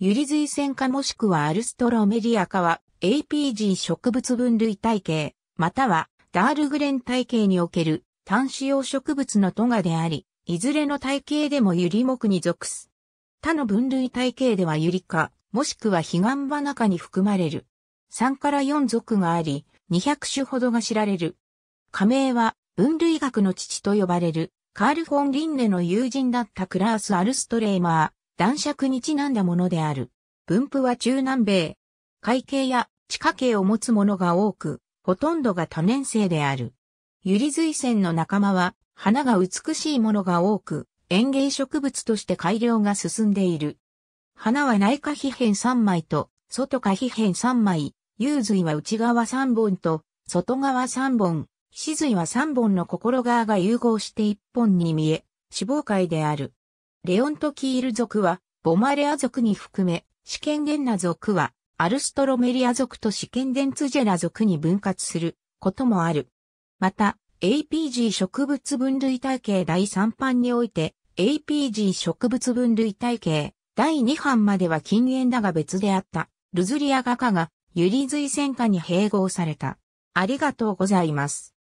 ユリセンカ、もしくはアルストロメリアカは APG 植物分類体系、またはダールグレン体系における単子用植物のトガであり、いずれの体系でもユリ目に属す。他の分類体系ではユリカ、もしくはヒガンバナカに含まれる。3から4属があり、200種ほどが知られる。加盟は分類学の父と呼ばれるカール・フォン・リンネの友人だったクラース・アルストレーマ男爵にちなんだものである。分布は中南米、海系や地下系を持つものが多く、ほとんどが多年生である。ユリ水仙の仲間は、花が美しいものが多く、園芸植物として改良が進んでいる。花は内科皮片3枚と、外科皮片3枚、幽髄は内側3本と、外側3本、皮髄は3本の心側が融合して1本に見え、脂肪界である。レオントキール族は、ボマレア族に含め、シケンデンナ族は、アルストロメリア族とシケンデンツジェラ族に分割することもある。また、APG 植物分類体系第3版において、APG 植物分類体系第2版までは禁煙だが別であった、ルズリア画家が、ユリズイ戦下に併合された。ありがとうございます。